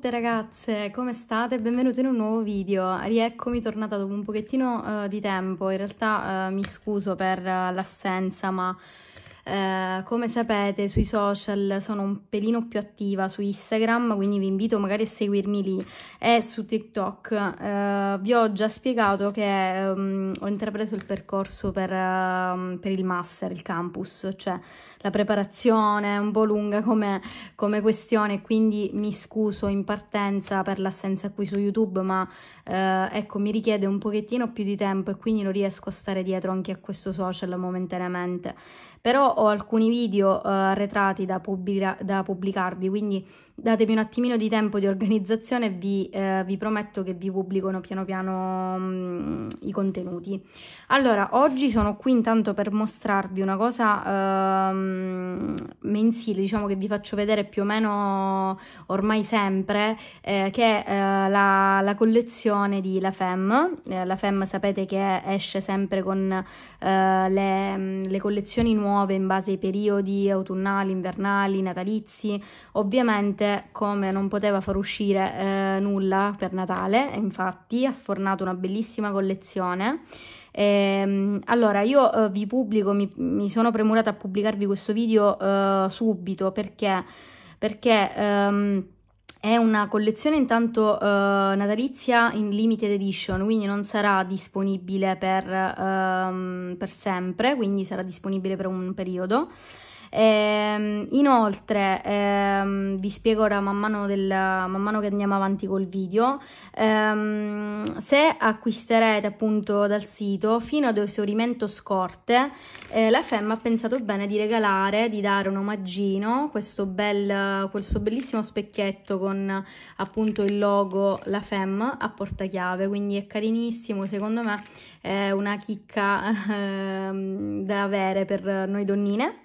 tutte ragazze, come state? Benvenute in un nuovo video. Rieccomi tornata dopo un pochettino uh, di tempo. In realtà uh, mi scuso per uh, l'assenza, ma eh, come sapete sui social sono un pelino più attiva su Instagram, quindi vi invito magari a seguirmi lì e su TikTok. Eh, vi ho già spiegato che um, ho intrapreso il percorso per, uh, per, il master, il campus, cioè la preparazione è un po' lunga come, come questione, quindi mi scuso in partenza per l'assenza qui su YouTube, ma eh, ecco mi richiede un pochettino più di tempo e quindi non riesco a stare dietro anche a questo social momentaneamente. Però ho alcuni video eh, arretrati da, pubblica da, pubblicarvi, quindi datemi un attimino di tempo di organizzazione e vi, eh, vi prometto che vi pubblicano piano piano mh, mm, i contenuti. Allora, oggi sono qui intanto per mostrarvi una cosa ehm, mensile, diciamo che vi faccio vedere più o meno ormai sempre, eh, che è eh, la, la, collezione di La Femme. Eh, la Femme sapete che esce sempre con eh, le, mm, le collezioni nuove in base ai periodi autunnali, invernali, natalizi. Ovviamente, come non poteva far uscire eh, nulla per Natale, infatti ha sfornato una bellissima collezione. Ehm, allora, io eh, vi pubblico, mi, mi, sono premurata a pubblicarvi questo video eh, subito perché, perché ehm, è una collezione intanto uh, natalizia in limited edition, quindi non sarà disponibile per, um, per sempre, quindi sarà disponibile per un periodo. Ehm, inoltre ehm, vi spiego ora man mano, del, man mano, che andiamo avanti col video, ehm, se acquisterete appunto dal sito fino ad esaurimento scorte, eh, la FEM ha pensato bene di regalare, di dare un omaggino, questo, bel, questo bellissimo specchietto con appunto il logo la FEM a portachiave, quindi è carinissimo, secondo me è una chicca eh, da avere per noi donnine.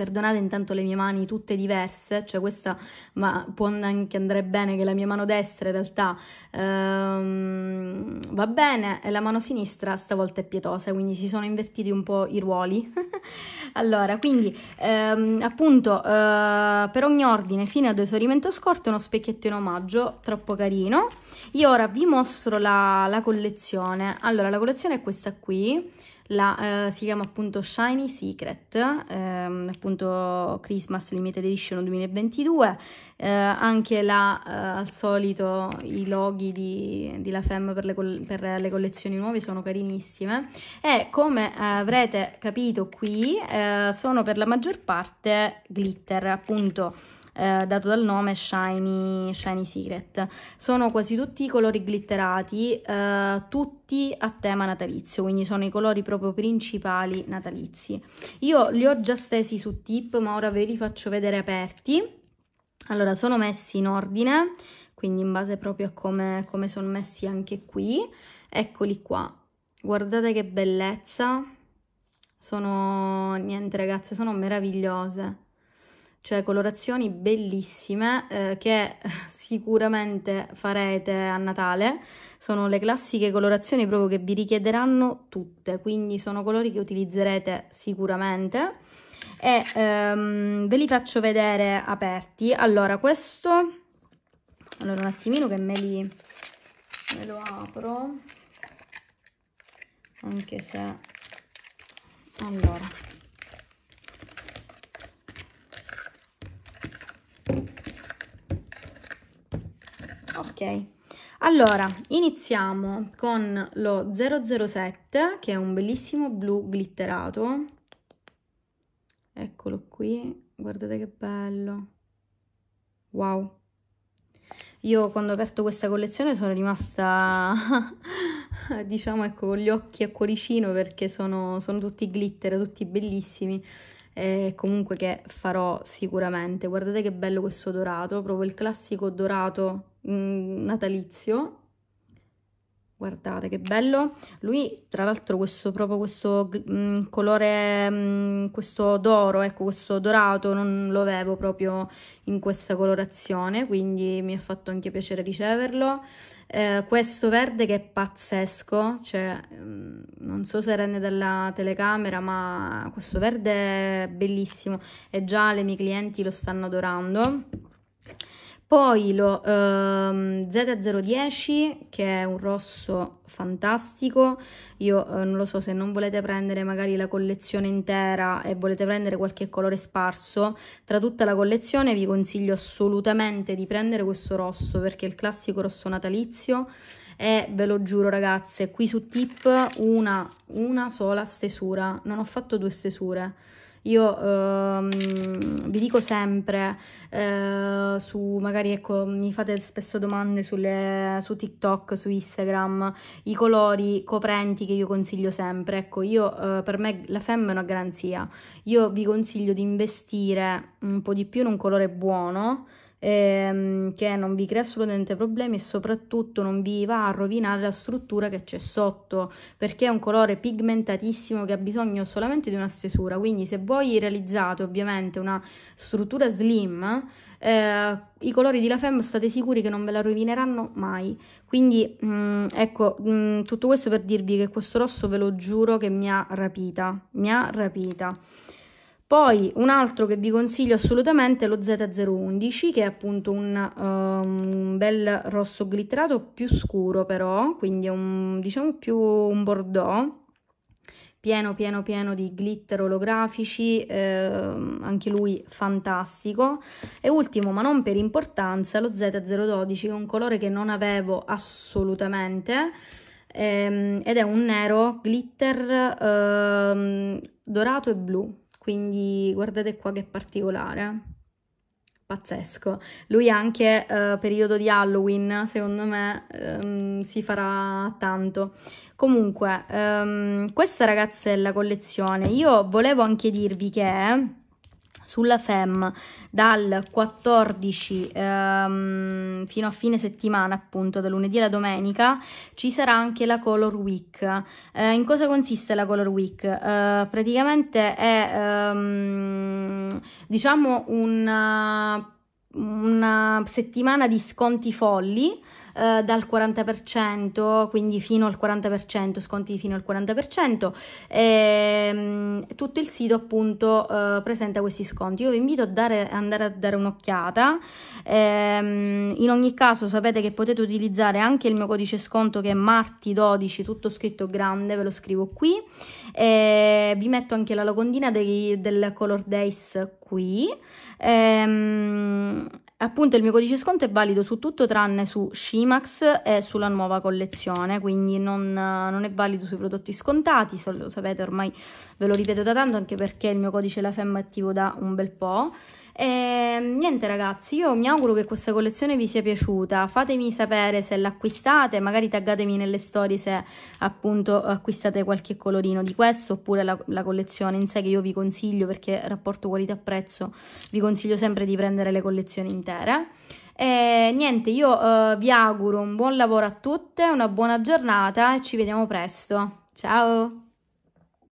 Perdonate intanto le mie mani tutte diverse, cioè questa ma può anche andare bene che la mia mano destra in realtà ehm, va bene e la mano sinistra stavolta è pietosa, quindi si sono invertiti un po' i ruoli. allora, quindi ehm, appunto eh, per ogni ordine fine ad esaurimento scorto uno specchietto in omaggio, troppo carino. Io ora vi mostro la, la collezione. Allora, la collezione è questa qui. La, eh, si chiama appunto Shiny Secret, ehm, appunto appunto Christmas Limited Edition 2022, eh, anche là eh, al solito i loghi di, di La Femme per le, per le, collezioni nuove sono carinissime e come eh, avrete capito qui eh, sono per la maggior parte glitter appunto eh, dato dal nome Shiny, Shiny Secret. Sono quasi tutti i colori glitterati, eh, tutti a tema natalizio, quindi sono i colori proprio principali natalizi. Io li ho già stesi su tip, ma ora ve li faccio vedere aperti. Allora, sono messi in ordine, quindi in base proprio a come, come sono messi anche qui. Eccoli qua. Guardate che bellezza. Sono, niente ragazze, sono meravigliose cioè colorazioni bellissime eh, che sicuramente farete a Natale. Sono le classiche colorazioni proprio che vi richiederanno tutte, quindi sono colori che utilizzerete sicuramente. E ehm, ve li faccio vedere aperti. Allora, questo... Allora, un attimino che me li... Me lo apro. Anche se... Allora, allora iniziamo con lo 007 che è un bellissimo blu glitterato eccolo qui guardate che bello wow io quando ho aperto questa collezione sono rimasta, diciamo, ecco, con gli occhi a cuoricino perché sono, sono tutti glitter, tutti bellissimi. Eh, comunque che farò sicuramente. Guardate che bello questo dorato, proprio il classico dorato Mm, natalizio. Guardate che bello. Lui, tra l'altro, questo proprio questo mh, mm, colore, mh, mm, questo d'oro, ecco, questo dorato, non lo avevo proprio in questa colorazione, quindi mi ha fatto anche piacere riceverlo. Eh, questo verde che è pazzesco, cioè, mh, non so se rende dalla telecamera, ma questo verde è bellissimo e già le mie clienti lo stanno adorando. Poi lo ehm, Z010 che è un rosso fantastico, io eh, non lo so se non volete prendere magari la collezione intera e volete prendere qualche colore sparso, tra tutta la collezione vi consiglio assolutamente di prendere questo rosso perché è il classico rosso natalizio e ve lo giuro ragazze qui su tip una, una sola stesura, non ho fatto due stesure io ehm, vi dico sempre, eh, su magari ecco, mi fate spesso domande sulle, su TikTok, su Instagram, i colori coprenti che io consiglio sempre. Ecco, io eh, per me la femme è una garanzia. Io vi consiglio di investire un po' di più in un colore buono ehm, che non vi crea assolutamente problemi e soprattutto non vi va a rovinare la struttura che c'è sotto perché è un colore pigmentatissimo che ha bisogno solamente di una stesura quindi se voi realizzate ovviamente una struttura slim eh, i colori di La Femme state sicuri che non ve la rovineranno mai quindi mh, mm, ecco mh, mm, tutto questo per dirvi che questo rosso ve lo giuro che mi ha rapita mi ha rapita poi un altro che vi consiglio assolutamente è lo Z011 che è appunto un, um, bel rosso glitterato più scuro però, quindi è un, diciamo più un bordeaux pieno pieno pieno di glitter olografici, ehm, anche lui fantastico. E ultimo, ma non per importanza, lo Z012 che è un colore che non avevo assolutamente ehm, ed è un nero glitter ehm, dorato e blu quindi guardate qua che particolare pazzesco. Lui anche eh, periodo di Halloween, secondo me, ehm, si farà tanto. Comunque, ehm, questa ragazza è la collezione. Io volevo anche dirvi che sulla FEM dal 14 ehm, fino a fine settimana, appunto, da lunedì alla domenica, ci sarà anche la Color Week. Eh, in cosa consiste la Color Week? Eh, praticamente è ehm, diciamo una, una settimana di sconti folli eh, dal 40%, quindi fino al 40%, sconti fino al 40%, e, ehm, tutto il sito appunto eh, presenta questi sconti. Io vi invito a dare, andare a dare un'occhiata, e, ehm, in ogni caso sapete che potete utilizzare anche il mio codice sconto che è Marti12, tutto scritto grande, ve lo scrivo qui, e, ehm, vi metto anche la locondina dei, del Color Days qui. Appunto il mio codice sconto è valido su tutto tranne su Shimax e sulla nuova collezione, quindi non, non è valido sui prodotti scontati, se lo sapete ormai ve lo ripeto da tanto anche perché il mio codice La Femme è attivo da un bel po'. E ehm, niente ragazzi, io mi auguro che questa collezione vi sia piaciuta, fatemi sapere se l'acquistate, magari taggatemi nelle storie se appunto acquistate qualche colorino di questo oppure la, la collezione in sé che io vi consiglio perché rapporto qualità-prezzo vi consiglio sempre di prendere le collezioni intere. E niente, io uh, vi auguro un buon lavoro a tutte, una buona giornata e ci vediamo presto. Ciao!